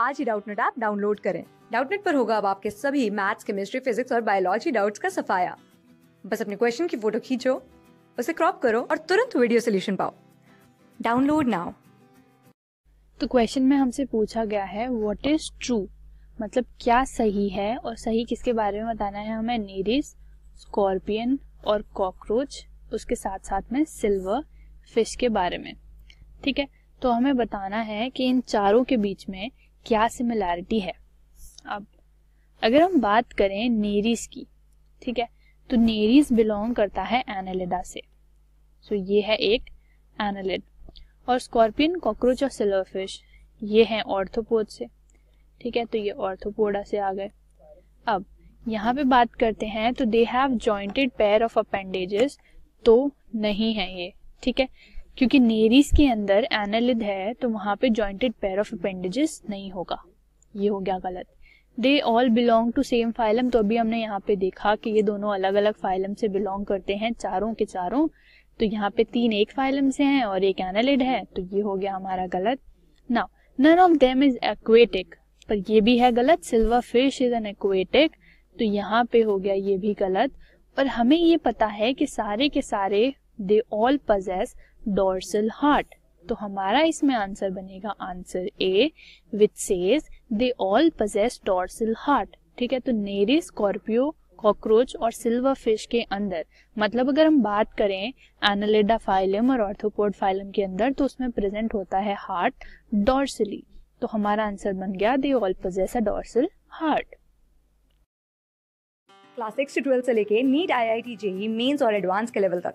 आज ही Doubtnut app download करें डाउटनेट पर होगा अब आपके सभी मैथ्स केमिस्ट्री फिजिक्स और बायोलॉजी डाउट्स का सफाया बस अपने क्वेश्चन की फोटो खींचो उसे क्रॉप करो और तुरंत वीडियो सोल्यूशन पाओ डाउनलोड नाउ तो क्वेश्चन में हमसे पूछा गया है व्हाट इज ट्रू मतलब क्या सही है और सही किसके बारे में बताना है हमें नेरिस स्कॉर्पियन और कॉकरोच उसके साथ साथ में सिल्वर फिश के बारे में ठीक है तो हमें बताना है कि इन चारों के बीच में क्या सिमिलैरिटी है अब अगर हम बात करें नेरिस की ठीक है तो नेरिस बिलोंग करता है एनालिडा से सो ये है एक एनालिड और स्कॉर्पियन कॉकरोच और सिलरफिश ये हैं ऑर्थोपोड से ठीक है तो ये ऑर्थोपोडा से आ गए अब यहाँ पे बात करते हैं तो they have jointed pair of appendages तो नहीं है ये ठीक है क्योंकि नेरीज के अंदर एनालिद है तो वहां पे जॉइंटेड पेयर ऑफ अपेंडेजेस नहीं होगा ये हो गया गलत they all belong to same phylum तो अभी हमने यहाँ पे देखा कि ये दोनों अलग अलग फाइलम से बिलोंग करते हैं चारों के चारों तो यहाँ पे तीन एक फाइलम से हैं और एक एनालिड है तो ये हो गया हमारा गलत now none of them is aquatic पर ये भी है गलत silver fish is an aquatic तो यहाँ पे हो गया ये भी गलत और हमें ये पता है कि सारे के सारे they all possess dorsal heart तो हमारा इसमें आंसर बनेगा answer A which says they all possess dorsal heart ठीक है तो नेरी स्कॉर्पियो कॉकरोच और सिल्वर फिश के अंदर मतलब अगर हम बात करें एनालेडा फाइलम और ऑर्थोपोड फाइलम के अंदर तो उसमें प्रेजेंट होता है हार्ट डॉर्सली तो हमारा आंसर बन गया they all possess a dorsal heart class six से से लेके NEET I I T JEE mains और एडवांस के लेवल तक